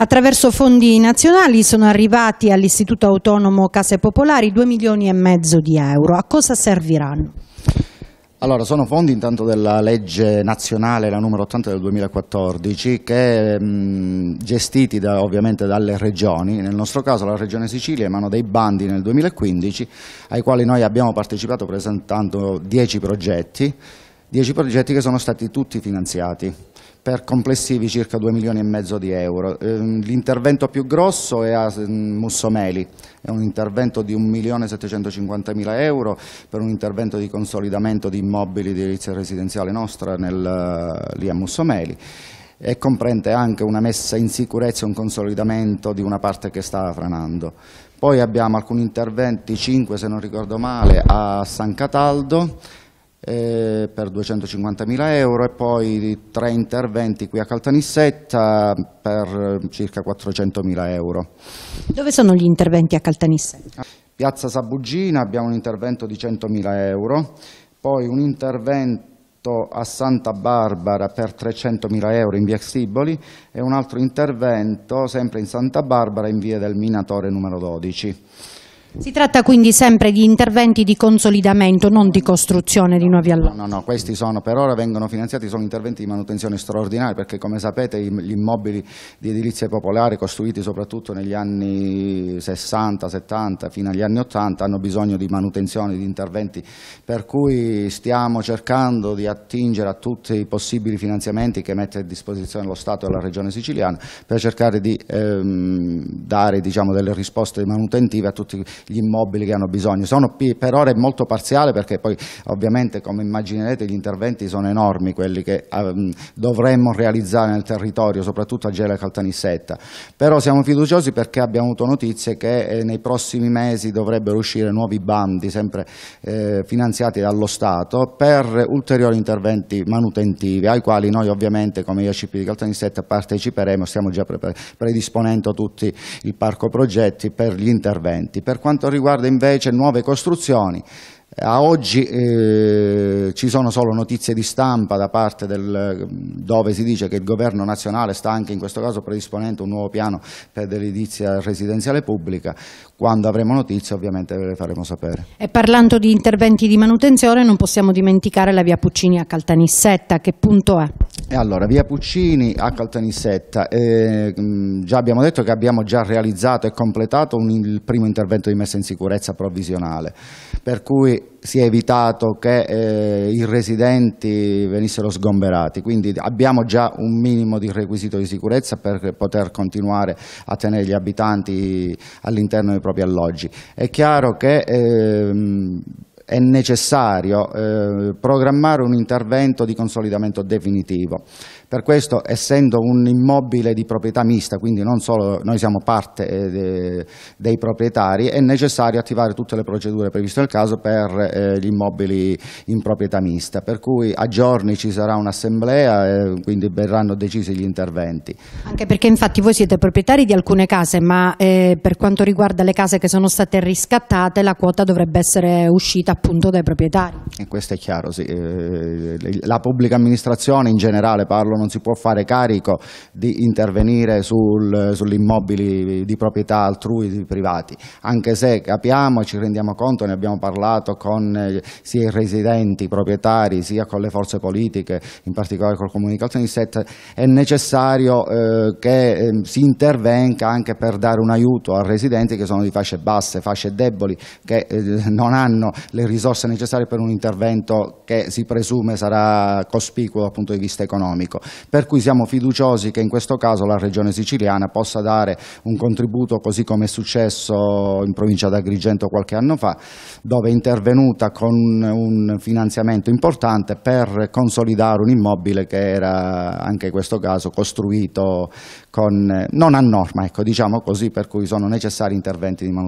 Attraverso fondi nazionali sono arrivati all'Istituto Autonomo Case Popolari 2 milioni e mezzo di euro. A cosa serviranno? Allora, sono fondi intanto della legge nazionale, la numero 80 del 2014, che mh, gestiti da, ovviamente dalle regioni, nel nostro caso la regione Sicilia emana dei bandi nel 2015 ai quali noi abbiamo partecipato presentando 10 progetti, 10 progetti che sono stati tutti finanziati per complessivi circa 2 milioni e mezzo di euro. Ehm, l'intervento più grosso è a mm, Mussomeli, è un intervento di 1 milione e 750 mila euro per un intervento di consolidamento di immobili di edilizia residenziale nostra nel, eh, lì a Mussomeli e comprende anche una messa in sicurezza e un consolidamento di una parte che stava franando. Poi abbiamo alcuni interventi, 5 se non ricordo male, a San Cataldo, eh, per 250.000 euro e poi tre interventi qui a Caltanissetta per eh, circa 400.000 euro. Dove sono gli interventi a Caltanissetta? Ah, Piazza Sabugina abbiamo un intervento di 100.000 euro, poi un intervento a Santa Barbara per 300.000 euro in via Stiboli e un altro intervento sempre in Santa Barbara in via del Minatore numero 12. Si tratta quindi sempre di interventi di consolidamento, non di costruzione di nuovi alloggi. No, no, no, questi sono per ora vengono finanziati solo interventi di manutenzione straordinaria perché come sapete gli immobili di edilizia popolare costruiti soprattutto negli anni 60, 70 fino agli anni 80 hanno bisogno di manutenzione, di interventi per cui stiamo cercando di attingere a tutti i possibili finanziamenti che mette a disposizione lo Stato e la Regione siciliana per cercare di ehm, dare diciamo, delle risposte manutentive a tutti gli immobili che hanno bisogno. Sono per ora è molto parziale perché poi ovviamente come immaginerete gli interventi sono enormi quelli che um, dovremmo realizzare nel territorio, soprattutto a Gela e Caltanissetta, però siamo fiduciosi perché abbiamo avuto notizie che eh, nei prossimi mesi dovrebbero uscire nuovi bandi sempre eh, finanziati dallo Stato per ulteriori interventi manutentivi ai quali noi ovviamente come IACP di Caltanissetta parteciperemo, stiamo già predisponendo tutti il parco progetti per gli interventi. Per quanto riguarda invece nuove costruzioni, a oggi eh, ci sono solo notizie di stampa da parte del, dove si dice che il governo nazionale sta anche in questo caso predisponendo un nuovo piano per l'edilizia residenziale pubblica, quando avremo notizie ovviamente ve le faremo sapere. E parlando di interventi di manutenzione non possiamo dimenticare la via Puccini a Caltanissetta, che punto è? E allora, via Puccini a Caltanissetta, eh, già abbiamo detto che abbiamo già realizzato e completato un, il primo intervento di messa in sicurezza provvisionale, per cui si è evitato che eh, i residenti venissero sgomberati, quindi abbiamo già un minimo di requisito di sicurezza per poter continuare a tenere gli abitanti all'interno dei propri alloggi. È chiaro che... Eh, è necessario eh, programmare un intervento di consolidamento definitivo. Per questo, essendo un immobile di proprietà mista, quindi non solo noi siamo parte eh, dei proprietari, è necessario attivare tutte le procedure previste nel caso per eh, gli immobili in proprietà mista. Per cui a giorni ci sarà un'assemblea, e eh, quindi verranno decisi gli interventi. Anche perché infatti voi siete proprietari di alcune case, ma per quanto riguarda le case che sono state riscattate, la quota dovrebbe essere uscita appunto dai proprietari. E questo è chiaro, sì. La pubblica amministrazione in generale, parlo non si può fare carico di intervenire sul, sugli immobili di proprietà altrui di privati, anche se capiamo, ci rendiamo conto, ne abbiamo parlato con eh, sia i residenti, i proprietari, sia con le forze politiche, in particolare con col comunicazione di set, è necessario eh, che eh, si intervenga anche per dare un aiuto a residenti che sono di fasce basse, fasce deboli, che eh, non hanno le risorse necessarie per un intervento che si presume sarà cospicuo dal punto di vista economico per cui siamo fiduciosi che in questo caso la Regione siciliana possa dare un contributo così come è successo in provincia d'Agrigento qualche anno fa, dove è intervenuta con un finanziamento importante per consolidare un immobile che era anche in questo caso costruito con, non a norma, ecco, diciamo così, per cui sono necessari interventi di manutenzione.